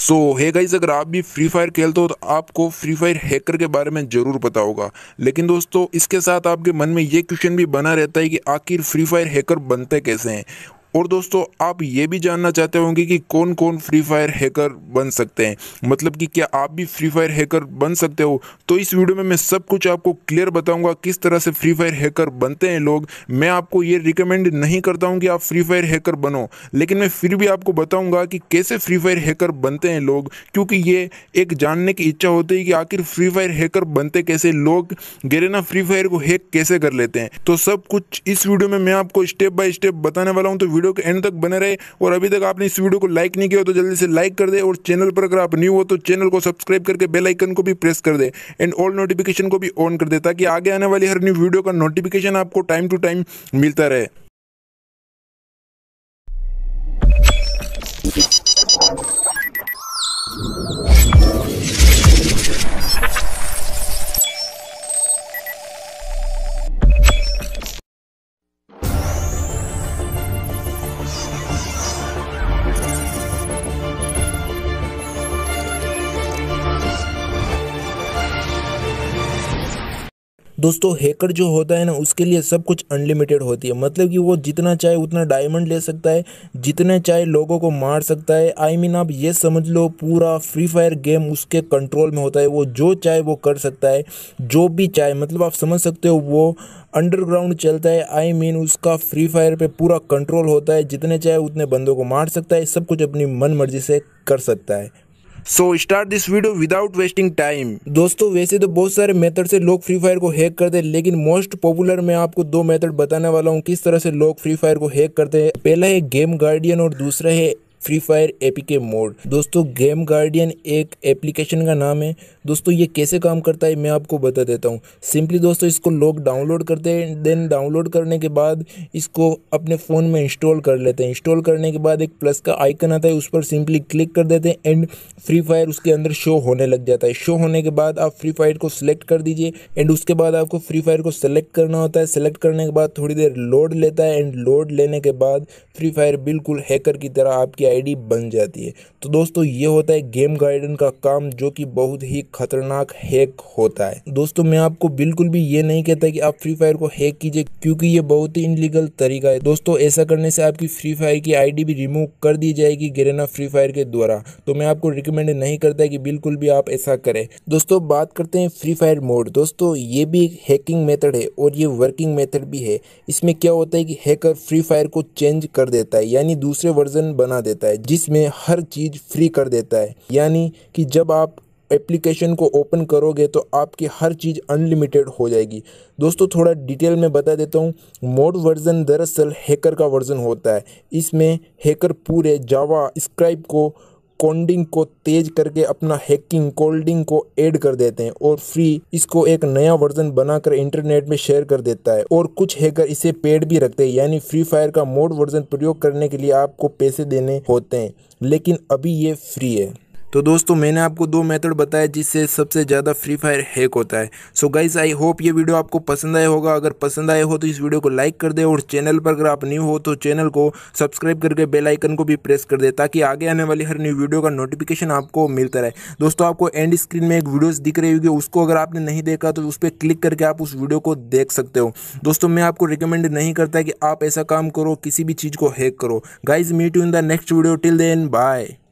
सो hey guys अगर आप भी फ्री फायर खेलते हो तो आपको फ्री फायर हैकर के बारे में ज़रूर पता होगा लेकिन दोस्तों इसके साथ आपके मन में ये क्वेश्चन भी बना रहता है कि आखिर फ्री फायर हैकर बनते कैसे हैं और दोस्तों आप ये भी जानना चाहते होंगे कि कौन कौन फ्री फायर हैकर बन सकते हैं मतलब कि क्या आप भी फ्री फायर हैकर बन सकते हो तो इस वीडियो में मैं सब कुछ आपको क्लियर बताऊंगा किस तरह से फ्री फायर हैकर बनते हैं लोग मैं आपको ये रिकमेंड नहीं करता हूँ कि आप फ्री फायर हैकर बनो लेकिन मैं फिर भी आपको बताऊँगा कि कैसे फ्री फायर हैकर बनते हैं लोग क्योंकि ये एक जानने की इच्छा होती है कि आखिर फ्री फायर हैकर बनते कैसे लोग गेरेना फ्री फायर को हैक कैसे कर लेते हैं तो सब कुछ इस वीडियो में मैं आपको स्टेप बाय स्टेप बताने वाला हूँ तो वीडियो के एंड तक बने रहे और अभी तक आपने इस वीडियो को लाइक नहीं किया तो जल्दी से लाइक कर दे और चैनल पर अगर आप न्यू हो तो चैनल को सब्सक्राइब करके बेलाइकन को भी प्रेस कर दे एंड ऑल नोटिफिकेशन को भी ऑन कर दे ताकि आगे आने वाली हर न्यू वीडियो का नोटिफिकेशन आपको टाइम टू टाइम मिलता रहे Thank you. दोस्तों हैकर जो होता है ना उसके लिए सब कुछ अनलिमिटेड होती है मतलब कि वो जितना चाहे उतना डायमंड ले सकता है जितने चाहे लोगों को मार सकता है आई I मीन mean, आप ये समझ लो पूरा फ्री फायर गेम उसके कंट्रोल में होता है वो जो चाहे वो कर सकता है जो भी चाहे मतलब आप समझ सकते हो वो अंडरग्राउंड चलता है आई I मीन mean, उसका फ्री फायर पे पूरा कंट्रोल होता है जितने चाहे उतने बंदों को मार सकता है सब कुछ अपनी मन मर्जी से कर सकता है so start this video without wasting time दोस्तों वैसे तो बहुत सारे मेथड से लोग फ्री फायर को हैक करते हैं लेकिन मोस्ट पॉपुलर मैं आपको दो मेथड बताने वाला हूँ किस तरह से लोग फ्री फायर को हैक करते हैं पहला है गेम गार्डियन और दूसरा है फ्री फायर एपीके मोड दोस्तों गेम गार्डियन एक एप्लीकेशन का नाम है दोस्तों ये कैसे काम करता है मैं आपको बता देता हूँ सिंपली दोस्तों इसको लोग डाउनलोड करते हैं देन डाउनलोड करने के बाद इसको अपने फ़ोन में इंस्टॉल कर लेते हैं इंस्टॉल करने के बाद एक प्लस का आइकन आता है उस पर सिंपली क्लिक कर देते हैं एंड फ्री फायर उसके अंदर शो होने लग जाता है शो होने के बाद आप फ्री फायर को सिलेक्ट कर दीजिए एंड उसके बाद आपको फ्री फायर को सिलेक्ट करना होता है सिलेक्ट करने के बाद थोड़ी देर लोड लेता है एंड लोड लेने के बाद फ्री फायर बिल्कुल हैकर की तरह आपकी आईडी बन जाती है तो दोस्तों ये होता है गेम गार्डन का काम जो कि बहुत ही खतरनाक हैक होता है दोस्तों मैं आपको बिल्कुल भी ये नहीं कहता कि आप फ्री फायर को हैक कीजिए क्योंकि ये बहुत ही इनलीगल तरीका है दोस्तों ऐसा करने से आपकी फ्री फायर की आई भी रिमूव कर दी जाएगी गेरेना फ्री फायर के द्वारा तो मैं आपको रिकमेंड नहीं करता कि बिल्कुल भी आप ऐसा करें दोस्तों बात करते हैं फ्री फायर मोड दोस्तों ये भी एक हैकिंग मेथड है और ये वर्किंग मेथड भी है इसमें क्या होता है कि हैकर फ्री फायर को चेंज कर देता है यानी दूसरे वर्जन बना देता है देता है जिसमें हर चीज़ फ्री कर देता है यानी कि जब आप एप्लीकेशन को ओपन करोगे तो आपकी हर चीज़ अनलिमिटेड हो जाएगी दोस्तों थोड़ा डिटेल में बता देता हूँ मोड वर्जन दरअसल हैकर का वर्जन होता है इसमें हैकर पूरे जावा स्क्राइप को कोडिंग को तेज करके अपना हैकिंग कोल्डिंग को ऐड कर देते हैं और फ्री इसको एक नया वर्जन बनाकर इंटरनेट में शेयर कर देता है और कुछ हैकर इसे पेड भी रखते हैं यानी फ्री फायर का मोड वर्जन प्रयोग करने के लिए आपको पैसे देने होते हैं लेकिन अभी ये फ्री है तो दोस्तों मैंने आपको दो मेथड बताया जिससे सबसे ज़्यादा फ्री फायर हैक होता है सो गाइज आई होप ये वीडियो आपको पसंद आया होगा अगर पसंद आया हो तो इस वीडियो को लाइक कर दे और चैनल पर अगर आप न्यू हो तो चैनल को सब्सक्राइब करके बेल आइकन को भी प्रेस कर दे ताकि आगे आने वाली हर न्यू वीडियो का नोटिफिकेशन आपको मिलता रहे दोस्तों आपको एंड स्क्रीन में एक वीडियो दिख रही होगी उसको अगर आपने नहीं देखा तो उस पर क्लिक करके आप उस वीडियो को देख सकते हो दोस्तों मैं आपको रिकमेंड नहीं करता कि आप ऐसा काम करो किसी भी चीज़ को हैक करो guys meet you in the next video till then bye